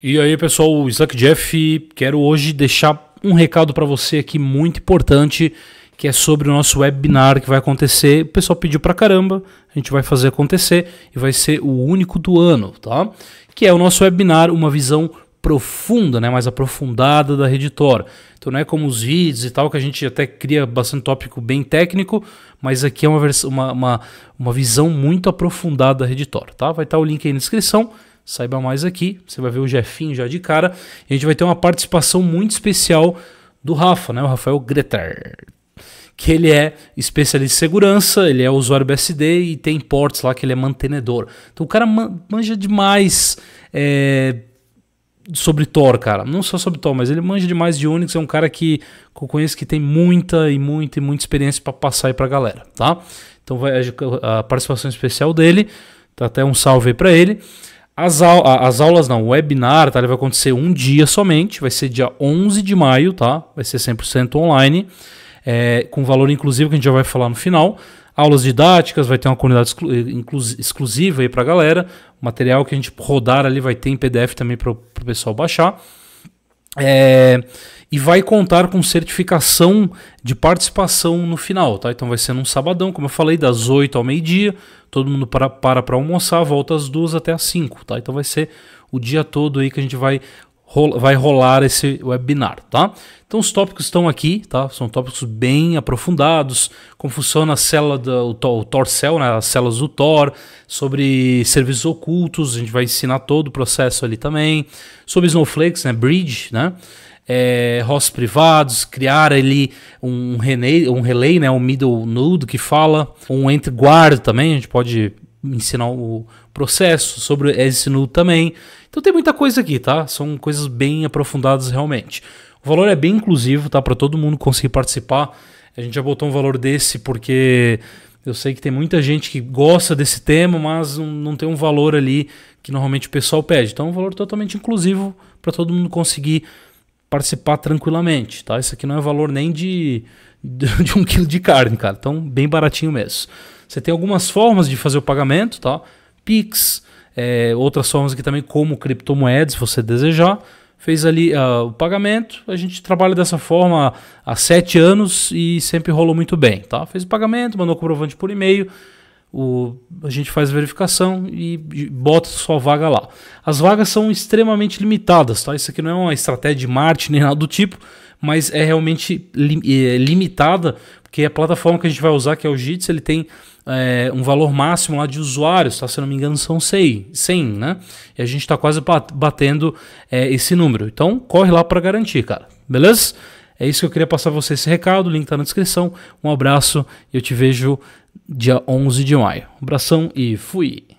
E aí, pessoal, o Isaac Jeff, quero hoje deixar um recado para você aqui muito importante, que é sobre o nosso webinar que vai acontecer. O pessoal pediu para caramba, a gente vai fazer acontecer e vai ser o único do ano, tá? Que é o nosso webinar, uma visão profunda, né, mais aprofundada da Reditor. Então não é como os vídeos e tal, que a gente até cria bastante tópico bem técnico, mas aqui é uma, uma, uma, uma visão muito aprofundada da Reditor, tá? Vai estar tá o link aí na descrição saiba mais aqui. Você vai ver o Jefinho já de cara. E a gente vai ter uma participação muito especial do Rafa, né? O Rafael Greter. Que ele é especialista em segurança, ele é usuário BSD e tem ports lá que ele é mantenedor. Então o cara manja demais é, sobre Tor, cara. Não só sobre Tor, mas ele manja demais de Unix. É um cara que, que eu conheço que tem muita e muita e muita experiência para passar aí pra galera, tá? Então vai a participação especial dele. Tá até um salve aí pra ele. As, au as aulas não, o webinar, tá? Ele vai acontecer um dia somente, vai ser dia 11 de maio, tá? Vai ser 100% online, é, com valor inclusivo que a gente já vai falar no final. Aulas didáticas, vai ter uma comunidade exclu exclusiva aí pra galera. O material que a gente rodar ali vai ter em PDF também para o pessoal baixar. É, e vai contar com certificação de participação no final, tá? Então vai ser num sabadão, como eu falei, das 8 ao meio-dia, todo mundo para para pra almoçar, volta às 2 até às 5, tá? Então vai ser o dia todo aí que a gente vai vai rolar esse webinar, tá? Então os tópicos estão aqui, tá? São tópicos bem aprofundados, como funciona a célula do o Torcel, né? As células do Tor, sobre serviços ocultos, a gente vai ensinar todo o processo ali também, sobre Snowflakes, né? Bridge, né? É, hosts privados, criar ali um relay, um relay, né? Um middle node que fala, um entre guard também, a gente pode ensinar o processo, sobre SNU também. Então tem muita coisa aqui, tá? São coisas bem aprofundadas realmente. O valor é bem inclusivo, tá? Para todo mundo conseguir participar. A gente já botou um valor desse porque eu sei que tem muita gente que gosta desse tema, mas não tem um valor ali que normalmente o pessoal pede. Então é um valor totalmente inclusivo para todo mundo conseguir participar tranquilamente, tá? Isso aqui não é valor nem de, de um quilo de carne, cara. Então, bem baratinho mesmo. Você tem algumas formas de fazer o pagamento, tá? Pix, é, outras formas aqui também, como criptomoedas, se você desejar. Fez ali uh, o pagamento, a gente trabalha dessa forma há sete anos e sempre rolou muito bem. Tá? Fez o pagamento, mandou o comprovante por e-mail, o, a gente faz a verificação e, e bota sua vaga lá. As vagas são extremamente limitadas, tá? Isso aqui não é uma estratégia de marketing nem nada do tipo, mas é realmente li, é limitada é a plataforma que a gente vai usar, que é o Jitsi, ele tem é, um valor máximo lá de usuários, tá? se não me engano são 100, 100 né? E a gente está quase batendo é, esse número. Então corre lá para garantir, cara. Beleza? É isso que eu queria passar a você esse recado, o link está na descrição. Um abraço e eu te vejo dia 11 de maio. Um abração e fui!